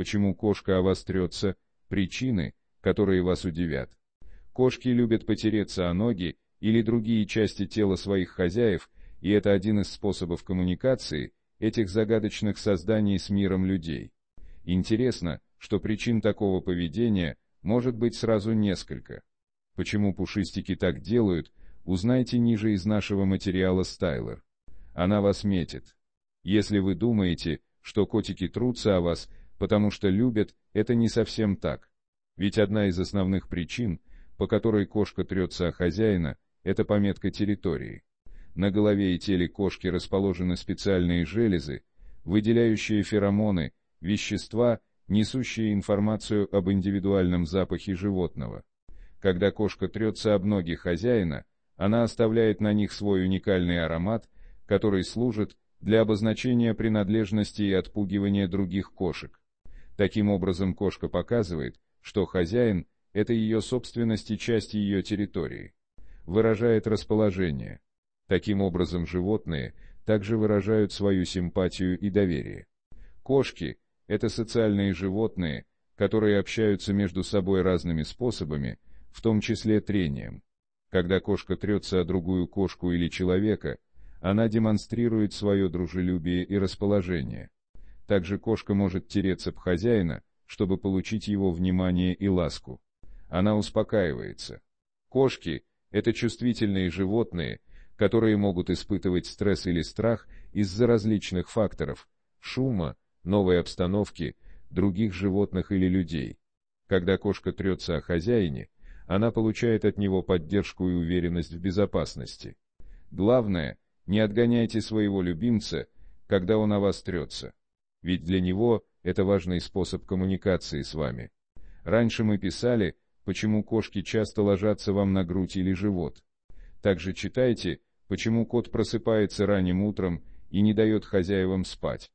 Почему кошка о вас трется? Причины, которые вас удивят. Кошки любят потереться о ноги или другие части тела своих хозяев, и это один из способов коммуникации этих загадочных созданий с миром людей. Интересно, что причин такого поведения может быть сразу несколько. Почему пушистики так делают, узнайте ниже из нашего материала Стайлер. Она вас метит. Если вы думаете, что котики трутся о вас, потому что любят – это не совсем так. Ведь одна из основных причин, по которой кошка трется о хозяина, это пометка территории. На голове и теле кошки расположены специальные железы, выделяющие феромоны, вещества, несущие информацию об индивидуальном запахе животного. Когда кошка трется об ноги хозяина, она оставляет на них свой уникальный аромат, который служит для обозначения принадлежности и отпугивания других кошек. Таким образом, кошка показывает, что хозяин – это ее собственность и часть ее территории. Выражает расположение. Таким образом, животные также выражают свою симпатию и доверие. Кошки – это социальные животные, которые общаются между собой разными способами, в том числе трением. Когда кошка трется о другую кошку или человека, она демонстрирует свое дружелюбие и расположение. Также кошка может тереться об хозяина, чтобы получить его внимание и ласку. Она успокаивается. Кошки – это чувствительные животные, которые могут испытывать стресс или страх из-за различных факторов – шума, новой обстановки, других животных или людей. Когда кошка трется о хозяине, она получает от него поддержку и уверенность в безопасности. Главное, не отгоняйте своего любимца, когда он о вас трется ведь для него это важный способ коммуникации с вами. Раньше мы писали, почему кошки часто ложатся вам на грудь или живот. Также читайте, почему кот просыпается ранним утром и не дает хозяевам спать.